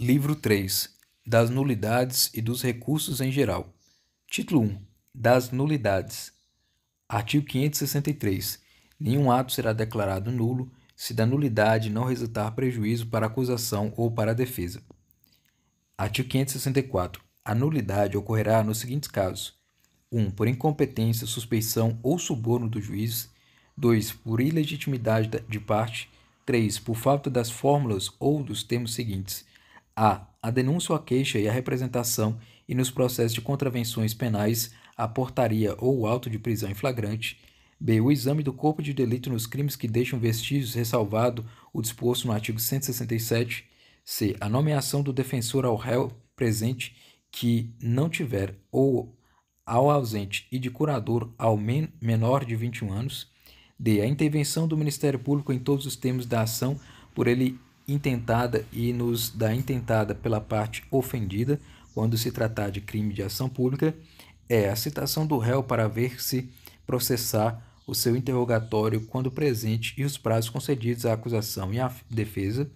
Livro 3 Das Nulidades e dos Recursos em Geral. Título 1 Das Nulidades. Artigo 563. Nenhum ato será declarado nulo se da nulidade não resultar prejuízo para a acusação ou para a defesa. Artigo 564. A nulidade ocorrerá nos seguintes casos: 1. Por incompetência, suspeição ou suborno do juiz. 2. Por ilegitimidade de parte. 3. Por falta das fórmulas ou dos termos seguintes a. A denúncia ou a queixa e a representação e nos processos de contravenções penais, a portaria ou o auto de prisão em flagrante. B. O exame do corpo de delito nos crimes que deixam vestígios ressalvado o disposto no artigo 167. C. A nomeação do defensor ao réu presente que não tiver ou ao ausente e de curador ao men menor de 21 anos. D. A intervenção do Ministério Público em todos os termos da ação por ele intentada e nos da intentada pela parte ofendida, quando se tratar de crime de ação pública, é a citação do réu para ver se processar o seu interrogatório quando presente e os prazos concedidos à acusação e à defesa.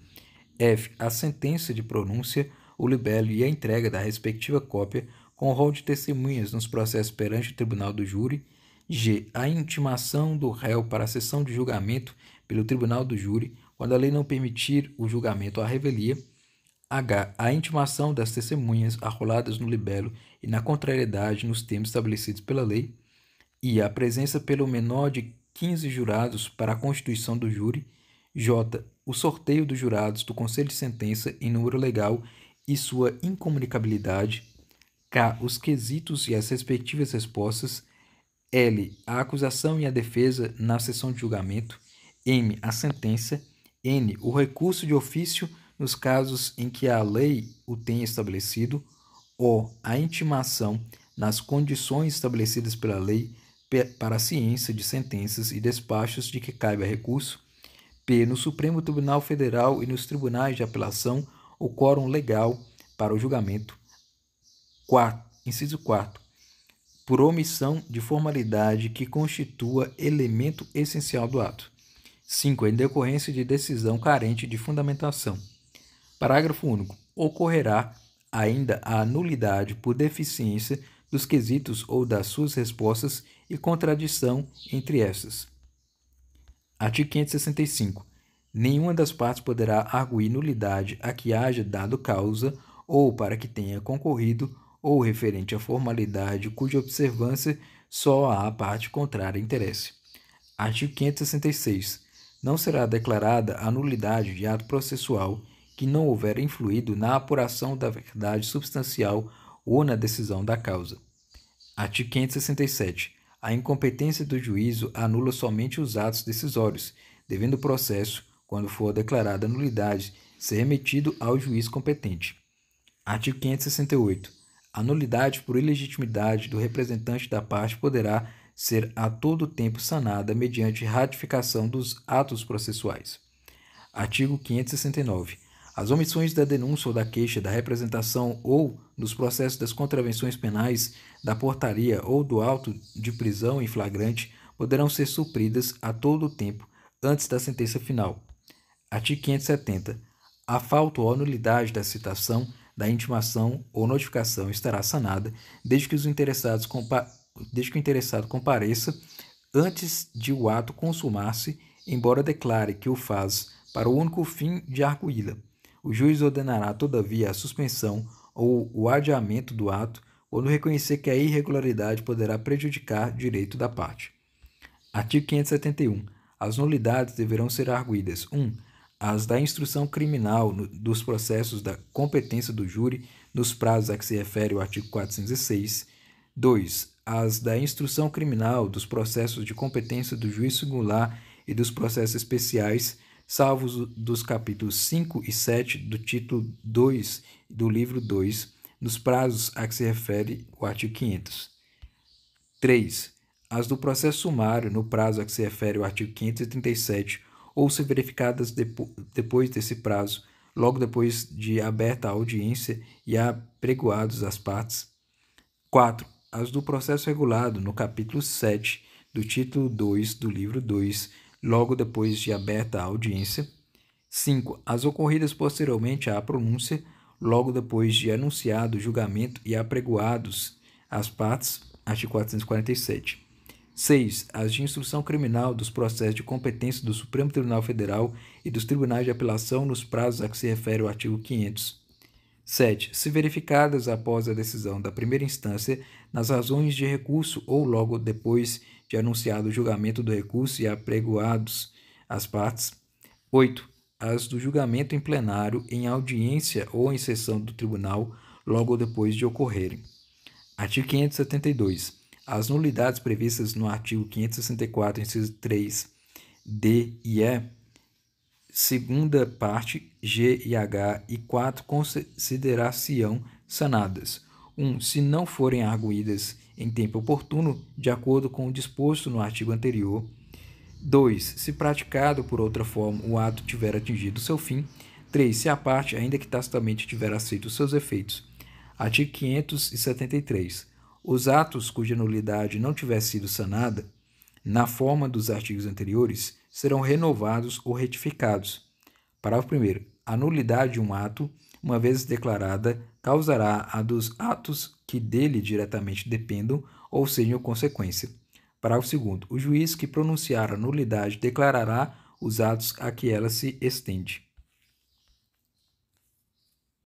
F. A sentença de pronúncia, o libelo e a entrega da respectiva cópia com o rol de testemunhas nos processos perante o tribunal do júri. G. A intimação do réu para a sessão de julgamento pelo tribunal do júri quando a lei não permitir o julgamento à revelia, H. A intimação das testemunhas arroladas no libelo e na contrariedade nos termos estabelecidos pela lei. I. A presença pelo menor de 15 jurados para a constituição do júri. J. O sorteio dos jurados do conselho de sentença em número legal e sua incomunicabilidade. K. Os quesitos e as respectivas respostas. L. A acusação e a defesa na sessão de julgamento. M. A sentença. N. O recurso de ofício nos casos em que a lei o tenha estabelecido. O. A intimação nas condições estabelecidas pela lei para a ciência de sentenças e despachos de que caiba recurso. P. No Supremo Tribunal Federal e nos tribunais de apelação, o quórum legal para o julgamento. 4. Inciso 4. Por omissão de formalidade que constitua elemento essencial do ato. 5. Em decorrência de decisão carente de fundamentação. Parágrafo único. Ocorrerá ainda a nulidade por deficiência dos quesitos ou das suas respostas e contradição entre essas. Artigo 565. Nenhuma das partes poderá arguir nulidade a que haja dado causa ou para que tenha concorrido ou referente a formalidade cuja observância só a parte contrária interesse. Artigo 566 não será declarada a nulidade de ato processual que não houver influído na apuração da verdade substancial ou na decisão da causa. Artigo 567. A incompetência do juízo anula somente os atos decisórios, devendo o processo, quando for declarada nulidade, ser remetido ao juiz competente. Artigo 568. A nulidade por ilegitimidade do representante da parte poderá ser a todo tempo sanada mediante ratificação dos atos processuais. Artigo 569. As omissões da denúncia ou da queixa, da representação ou dos processos das contravenções penais, da portaria ou do auto de prisão em flagrante poderão ser supridas a todo tempo antes da sentença final. Artigo 570. A falta ou a nulidade da citação, da intimação ou notificação estará sanada desde que os interessados compa desde que o interessado compareça antes de o ato consumar-se, embora declare que o faz para o único fim de arguí-la. O juiz ordenará, todavia, a suspensão ou o adiamento do ato quando reconhecer que a irregularidade poderá prejudicar direito da parte. Artigo 571. As nulidades deverão ser arguídas: 1. Um, as da instrução criminal no, dos processos da competência do júri nos prazos a que se refere o artigo 406 2. As da instrução criminal, dos processos de competência do juiz singular e dos processos especiais, salvos dos capítulos 5 e 7 do título 2 do livro 2, nos prazos a que se refere o artigo 500. 3. As do processo sumário, no prazo a que se refere o artigo 537, ou se verificadas depo depois desse prazo, logo depois de aberta a audiência e apregoados as partes. 4 as do processo regulado no capítulo 7 do título 2 do livro 2, logo depois de aberta a audiência. 5. As ocorridas posteriormente à pronúncia, logo depois de anunciado o julgamento e apregoados as partes, artigo 447. 6. As de instrução criminal dos processos de competência do Supremo Tribunal Federal e dos tribunais de apelação nos prazos a que se refere o artigo 500. 7. Se verificadas após a decisão da primeira instância, nas razões de recurso ou logo depois de anunciado o julgamento do recurso e apregoados as partes. 8. As do julgamento em plenário, em audiência ou em sessão do tribunal, logo depois de ocorrerem. Artigo 572. As nulidades previstas no artigo 564, inciso 3, D e E segunda parte, G e H, e 4 considerar-se-ão sanadas. 1. Um, se não forem arguídas em tempo oportuno, de acordo com o disposto no artigo anterior. 2. Se praticado por outra forma, o ato tiver atingido seu fim. 3. Se a parte, ainda que tacitamente, tiver aceito seus efeitos. Artigo 573. Os atos cuja nulidade não tiver sido sanada, na forma dos artigos anteriores, serão renovados ou retificados. Parágrafo 1. A nulidade de um ato, uma vez declarada, causará a dos atos que dele diretamente dependam ou sejam consequência. Parágrafo 2. O juiz que pronunciar a nulidade declarará os atos a que ela se estende.